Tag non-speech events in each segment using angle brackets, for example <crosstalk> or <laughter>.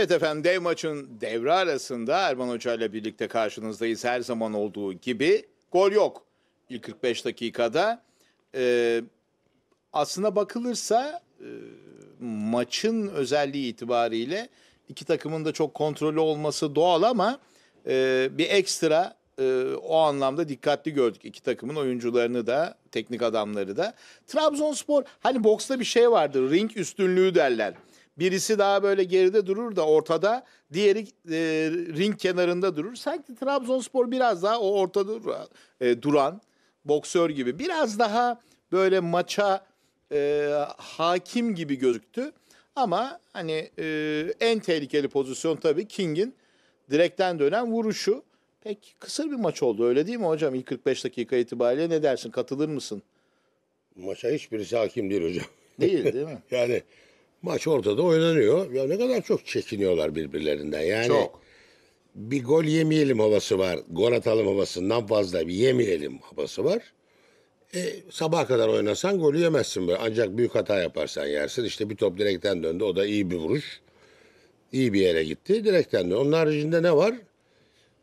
Evet efendim dev maçın devre arasında Erman Hoca ile birlikte karşınızdayız. Her zaman olduğu gibi gol yok ilk 45 dakikada. E, aslına bakılırsa e, maçın özelliği itibariyle iki takımın da çok kontrollü olması doğal ama e, bir ekstra e, o anlamda dikkatli gördük iki takımın oyuncularını da teknik adamları da. Trabzonspor hani boksta bir şey vardır ring üstünlüğü derler. Birisi daha böyle geride durur da ortada, diğeri e, ring kenarında durur. Sanki Trabzonspor biraz daha o ortada duran, e, duran boksör gibi biraz daha böyle maça e, hakim gibi gözüktü. Ama hani e, en tehlikeli pozisyon tabii King'in direkten dönen vuruşu. Pek kısır bir maç oldu öyle değil mi hocam? İlk 45 dakika itibariyle ne dersin? Katılır mısın? Maça hiçbirisi hakim değil hocam. Değil değil mi? <laughs> yani Maç ortada oynanıyor. Ya ne kadar çok çekiniyorlar birbirlerinden. Yani Çok. bir gol yemeyelim havası var. Gol atalım havasından fazla bir yemeyelim havası var. E, sabaha kadar oynasan golü yemezsin böyle. Ancak büyük hata yaparsan yersin. İşte bir top direkten döndü. O da iyi bir vuruş. İyi bir yere gitti. Direkten döndü. Onun haricinde ne var?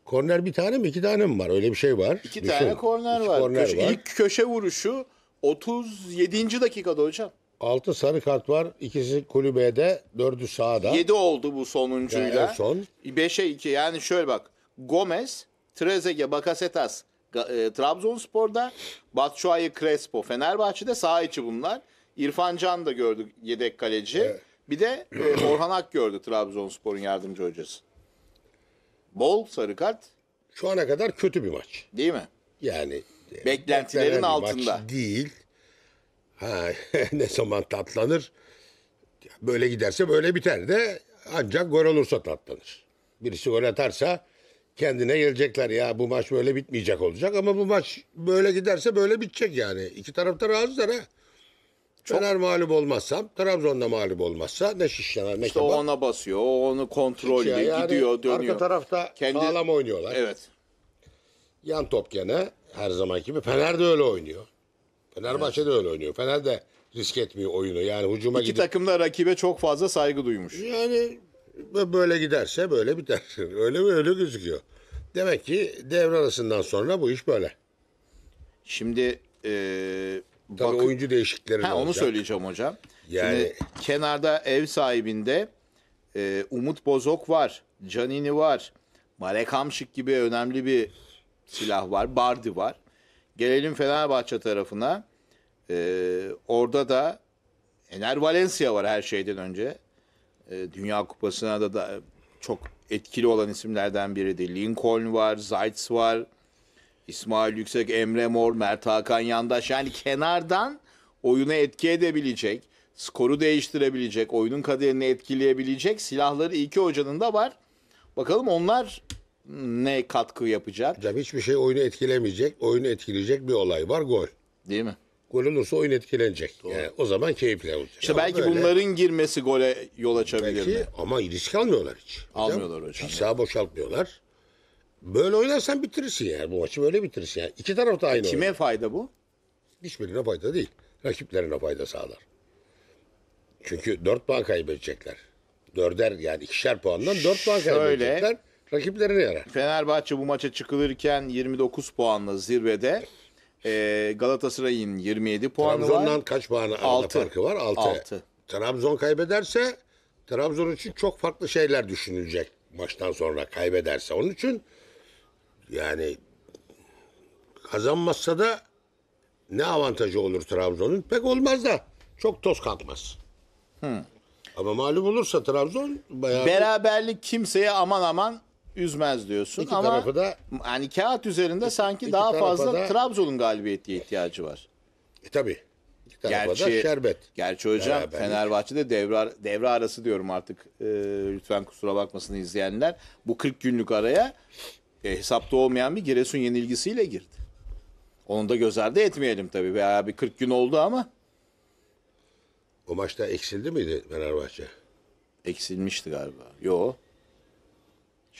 Korner bir tane mi iki tane mi var? Öyle bir şey var. İki Düşün. tane korner İki var. Köşe, var. İlk köşe vuruşu 37. dakikada hocam. 6 sarı kart var. İkisi kulübede, 4'ü sahada. 7 oldu bu sonuncuyla. Yani son. 5'e 2 yani şöyle bak. Gomez, Trezeguet, Bakasetas e, Trabzonspor'da, Batshuayi, Crespo Fenerbahçe'de sağ içi bunlar. İrfan Can da gördük yedek kaleci. Evet. Bir de e, <clears throat> Orhan Ak gördü Trabzonspor'un yardımcı hocası. Bol sarı kart. Şu ana kadar kötü bir maç. Değil mi? Yani e, beklentilerin altında. Maç değil. Ha, <laughs> ne zaman tatlanır? Böyle giderse böyle biter de ancak gol olursa tatlanır. Birisi gol atarsa kendine gelecekler ya bu maç böyle bitmeyecek olacak ama bu maç böyle giderse böyle bitecek yani. İki tarafta razılar ha. Çok... Fener mağlup olmazsam, Trabzon'da mağlup olmazsa ne şişlener ne İşte kebap. ona basıyor, o onu kontrol ediyor, yani gidiyor, dönüyor. Arka tarafta Kendi... sağlam oynuyorlar. Evet. Yan top gene her zamanki gibi. Fener de öyle oynuyor. Fenerbahçe de öyle oynuyor. Fener de risk etmiyor oyunu. Yani hücuma İki takım da rakibe çok fazla saygı duymuş. Yani böyle giderse böyle biter. <laughs> Öyle mi öyle gözüküyor. Demek ki devre arasından sonra bu iş böyle. Şimdi e, Tabii bak... oyuncu değişiklikleri ha, olacak? Onu söyleyeceğim hocam. Yani Şimdi, kenarda ev sahibinde e, Umut Bozok var. Canini var. Marek Hamşik gibi önemli bir silah var. Bardi var. Gelelim Fenerbahçe tarafına. Ee, orada da Ener Valencia var her şeyden önce. Ee, Dünya Kupası'na da, da çok etkili olan isimlerden biridir. Lincoln var, Zaitz var, İsmail Yüksek, Emre Mor, Mert Hakan Yandaş. Yani kenardan oyuna etki edebilecek, skoru değiştirebilecek, oyunun kaderini etkileyebilecek silahları iki hocanın da var. Bakalım onlar ne katkı yapacak? Hocam hiçbir şey oyunu etkilemeyecek. Oyunu etkileyecek bir olay var gol. Değil mi? Gol olursa oyun etkilenecek. Yani o zaman keyifli olacak. İşte belki böyle, bunların girmesi gole yol açabilir belki, mi? Ama risk almıyorlar hiç. Almıyorlar hocam. Hiç sağ boşaltmıyorlar. Böyle oynarsan bitirirsin yani. Bu maçı böyle bitirirsin yani. İki taraf da e, aynı Kime oynar. fayda bu? Hiçbirine fayda değil. Rakiplerine fayda sağlar. Çünkü dört puan kaybedecekler. Dörder yani ikişer puandan dört puan Şöyle, kaybedecekler rakiplerine yarar. Fenerbahçe bu maça çıkılırken 29 puanla zirvede. E, Galatasaray'ın 27 puanı Trabzon'dan var. Trabzon'dan kaç puanı Altı. farkı var? 6. 6. Trabzon kaybederse Trabzon için çok farklı şeyler düşünülecek maçtan sonra kaybederse. Onun için yani kazanmazsa da ne avantajı olur Trabzon'un? Pek olmaz da çok toz kalkmaz. Hmm. Ama malum olursa Trabzon bayağı... Beraberlik kimseye aman aman üzmez diyorsun İki ama tarafı da yani kağıt üzerinde sanki daha fazla da, Trabzon'un galibiyetliğe ihtiyacı var. E tabi. Gerçi, şerbet. Gerçi hocam Beraberlik. Fenerbahçe'de devre, devre arası diyorum artık e, lütfen kusura bakmasın izleyenler. Bu 40 günlük araya e, hesapta olmayan bir Giresun yenilgisiyle girdi. Onu da göz ardı etmeyelim tabi. Veya bir 40 gün oldu ama. O maçta eksildi miydi Fenerbahçe? Eksilmişti galiba. Yok.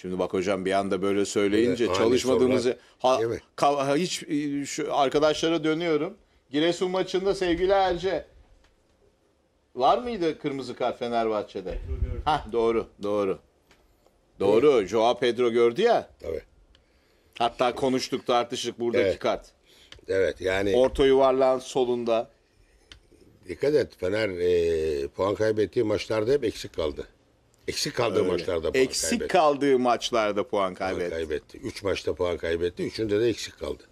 Şimdi bak hocam bir anda böyle söyleyince evet, çalışmadığımızı ha, evet. ka, hiç e, şu arkadaşlara dönüyorum. Giresun maçında sevgili Erce var mıydı kırmızı kart Fenerbahçe'de? Ha doğru doğru. Doğru. Evet. Joao Pedro gördü ya. Tabii. Hatta konuştuk tartıştık buradaki evet. kart. Evet yani. Orta yuvarlağın solunda. Dikkat et Fener e, puan kaybettiği maçlarda hep eksik kaldı. Eksik kaldığı Öyle. maçlarda puan eksik kaybetti. kaldığı maçlarda puan kaybetti. Puan kaybetti. Üç maçta puan kaybetti. Üçünde de eksik kaldı.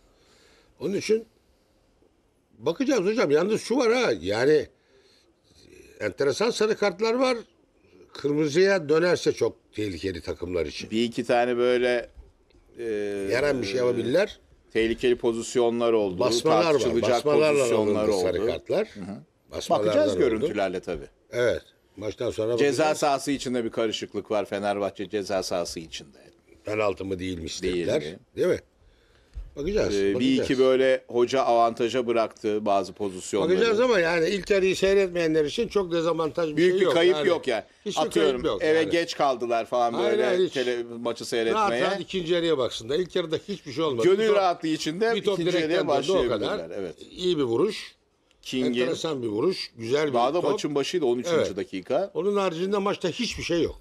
Onun için bakacağız hocam. Yalnız şu var ha yani e, enteresan sarı kartlar var. Kırmızıya dönerse çok tehlikeli takımlar için. Bir iki tane böyle e, yaran bir şey yapabilirler. Tehlikeli pozisyonlar oldu. Basmalar var. Basmalarla pozisyonlar oldu, sarı kartlar. Hı hı. Bakacağız oldu. görüntülerle tabii. Evet. Maçtan sonra bakacağız. Ceza sahası içinde bir karışıklık var Fenerbahçe ceza sahası içinde. Penaltı mı değilmiş Değil dediler. mi? Değil mi? Bakacağız. Ee, bakacağız. Bir iki böyle hoca avantaja bıraktı bazı pozisyonları. Bakacağız ama yani ilk yarıyı seyretmeyenler için çok dezavantaj bir Büyük şey bir kayıp yani. yok yani. Hiçbir Atıyorum kayıp yok eve yani. geç kaldılar falan böyle hiç. tele, maçı seyretmeye. Rahat rahat ikinci yarıya baksınlar. İlk yarıda hiçbir şey olmadı. Gönül rahatlığı içinde bir top ikinci direkten yarıya başlayabilirler. kadar. Evet. İyi bir vuruş. King'in. Enteresan bir vuruş. Güzel bir Daha da top. maçın başıydı 13. Evet. dakika. Onun haricinde maçta hiçbir şey yok.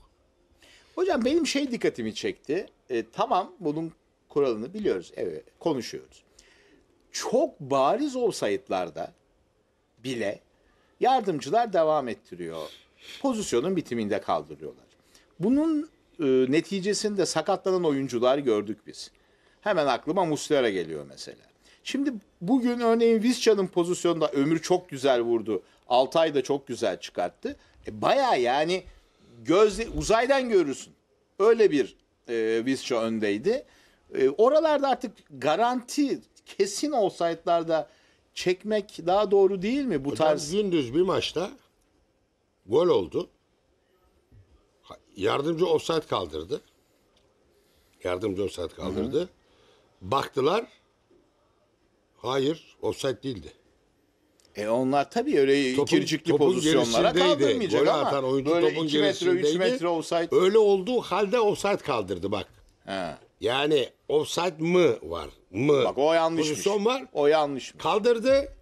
Hocam benim şey dikkatimi çekti. E, tamam bunun kuralını biliyoruz. Evet konuşuyoruz. Çok bariz olsaydılarda bile yardımcılar devam ettiriyor. Pozisyonun bitiminde kaldırıyorlar. Bunun e, neticesinde sakatlanan oyuncular gördük biz. Hemen aklıma Muslera geliyor mesela. Şimdi bugün örneğin Vizca'nın pozisyonda Ömür çok güzel vurdu. Altay da çok güzel çıkarttı. E, Baya yani gözle uzaydan görürsün. Öyle bir e, Vizca öndeydi. E, oralarda artık garanti kesin olsaydılarda çekmek daha doğru değil mi bu Hocam, e, tarz? Gündüz bir maçta gol oldu. Yardımcı offside kaldırdı. Yardımcı offside kaldırdı. Hı-hı. Baktılar Hayır, offside değildi. E onlar tabii öyle topun, pozisyonlara kaldırmayacak ama atan oyuncu böyle 2 metre 3 metre offside. Öyle olduğu halde offside kaldırdı bak. He. Yani offside mı var? Mı? Bak o yanlış. Pozisyon var. O yanlış. Kaldırdı.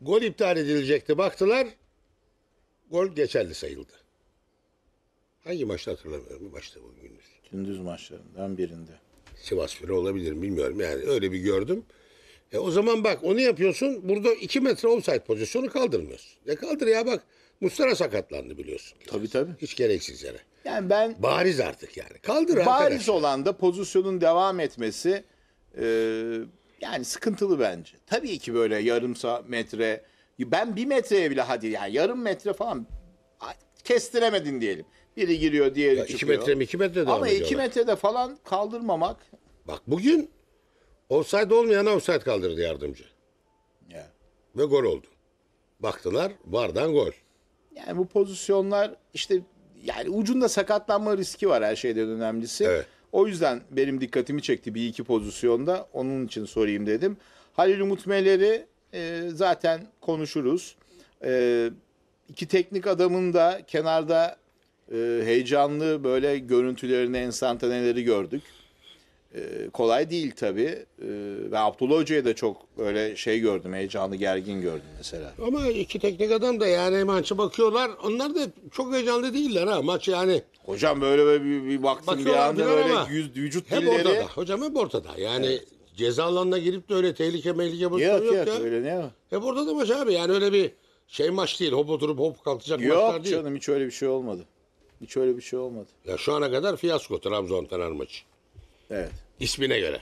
Gol iptal edilecekti. Baktılar. Gol geçerli sayıldı. Hangi maçta hatırlamıyorum. Başta maçta bu gündüz. Gündüz maçlarından birinde. Sivas biri olabilir bilmiyorum. Yani öyle bir gördüm. E o zaman bak onu yapıyorsun. Burada 2 metre offside pozisyonu kaldırmıyorsun. Ne kaldır ya bak. Mustara sakatlandı biliyorsun. Tabii tabii. Hiç gereksiz yere. Yani ben bariz artık yani. Kaldır bariz arkadaş. olan da pozisyonun devam etmesi e, yani sıkıntılı bence. Tabii ki böyle yarım metre ben bir metreye bile hadi yani yarım metre falan kestiremedin diyelim. Biri giriyor diğeri ya çıkıyor. 2 metre mi 2 metre de Ama 2 metrede falan kaldırmamak. Bak bugün Offside olmayana offside kaldırdı yardımcı. Ya. Ve gol oldu. Baktılar vardan gol. Yani bu pozisyonlar işte yani ucunda sakatlanma riski var her şeyden önemlisi. Evet. O yüzden benim dikkatimi çekti bir iki pozisyonda. Onun için sorayım dedim. Halil Umut Meler'i e, zaten konuşuruz. E, iki teknik adamın da kenarda e, heyecanlı böyle görüntülerini, enstantaneleri gördük. Ee, kolay değil tabii. Ee, ve Abdullah Hoca'ya da çok öyle şey gördüm, heyecanlı, gergin gördüm mesela. Ama iki teknik adam da yani maçı bakıyorlar. Onlar da çok heyecanlı değiller ha maç yani. Hocam böyle, böyle bir, bir baktım bir Bakıyorlar anda diyorlar böyle yüz, vücut Hep dilleri. ortada. Hocam hep ortada. Yani ceza alanına girip de öyle tehlike mehlike boşluğu Yok yok, yok, ya. öyle ne var? Hep ortada maç abi. Yani öyle bir şey maç değil. Hop oturup hop kalkacak maçlar Yok canım hiç öyle bir şey olmadı. Hiç öyle bir şey olmadı. Ya şu ana kadar fiyasko Trabzon Fener maçı. Evet. İsmine göre.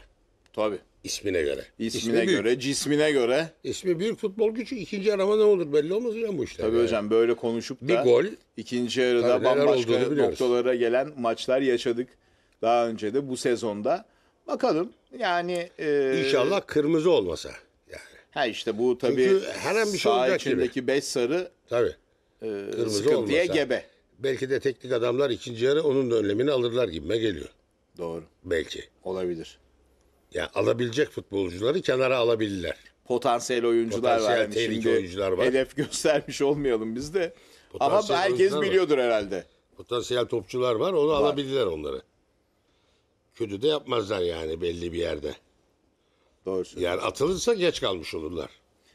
Tabii. İsmine göre. İsmine İsmi büyük. göre, cismine göre. İsmi büyük futbol gücü ikinci arama ne olur belli olmaz hocam bu işler. Tabii yani. hocam böyle konuşup da Bir gol ikinci yarıda Tabii bambaşka olduğunu noktalara gelen maçlar yaşadık. Daha önce de bu sezonda. Bakalım yani e, inşallah kırmızı olmasa. Yani. Ha işte bu tabii Çünkü her an şey içindeki 5 sarı Tabii. e, Kırmızı sıkıntıya olmasa. gebe. Belki de teknik adamlar ikinci yarı onun da önlemini alırlar gibime geliyor. Doğru. Belki. Olabilir. Yani alabilecek futbolcuları kenara alabilirler. Potansiyel oyuncular Potansiyel var. potansiyel tehlikeli oyuncular var. Hedef <laughs> göstermiş olmayalım biz de. Ama herkes biliyordur var. herhalde. Potansiyel topçular var. Onu var. alabilirler onları. Kötü de yapmazlar yani belli bir yerde. Doğru Yani atılırsa geç kalmış olurlar.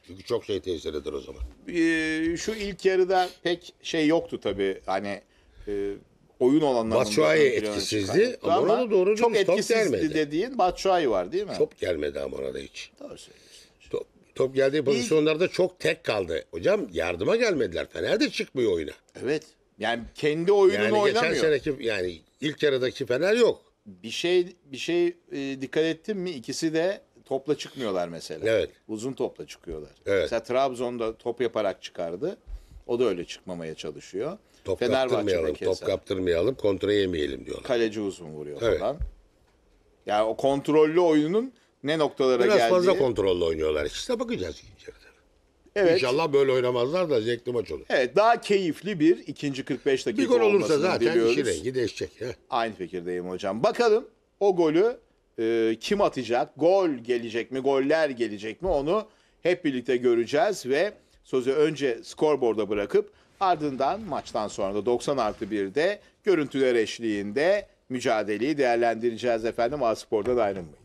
Çünkü çok şey tesir o zaman. Ee, şu ilk yarıda pek şey yoktu tabii. Hani e, oyun olanlarından. Batshuayi etkisizdi. Amora'da doğru çok Top gelmedi. dediğin Batshuayi var değil mi? Top gelmedi Amora'da hiç. Doğru söylüyorsun. Top, top geldiği pozisyonlarda çok tek kaldı. Hocam yardıma gelmediler. Fener de çıkmıyor oyuna. Evet. Yani kendi oyununu yani oynamıyor. Geçen seneki yani ilk yarıdaki Fener yok. Bir şey bir şey e, dikkat ettin mi? İkisi de topla çıkmıyorlar mesela. Evet. Uzun topla çıkıyorlar. Evet. Mesela Trabzon'da top yaparak çıkardı. O da öyle çıkmamaya çalışıyor. Top kaptırmayalım, top kaptırmayalım, kontra yemeyelim diyorlar. Kaleci uzun vuruyor evet. Yani o kontrollü oyunun ne noktalara Biraz geldiği. Biraz fazla kontrollü oynuyorlar. İşte bakacağız ikinci Evet. İnşallah böyle oynamazlar da zevkli maç olur. Evet daha keyifli bir ikinci 45 dakika Bir gol olursa zaten biliyoruz. işi rengi değişecek. He. Aynı fikirdeyim hocam. Bakalım o golü e, kim atacak? Gol gelecek mi? Goller gelecek mi? Onu hep birlikte göreceğiz ve sözü önce skorboarda bırakıp Ardından maçtan sonra da 90 artı 1'de görüntüler eşliğinde mücadeleyi değerlendireceğiz efendim. A Spor'dan ayrılmayın.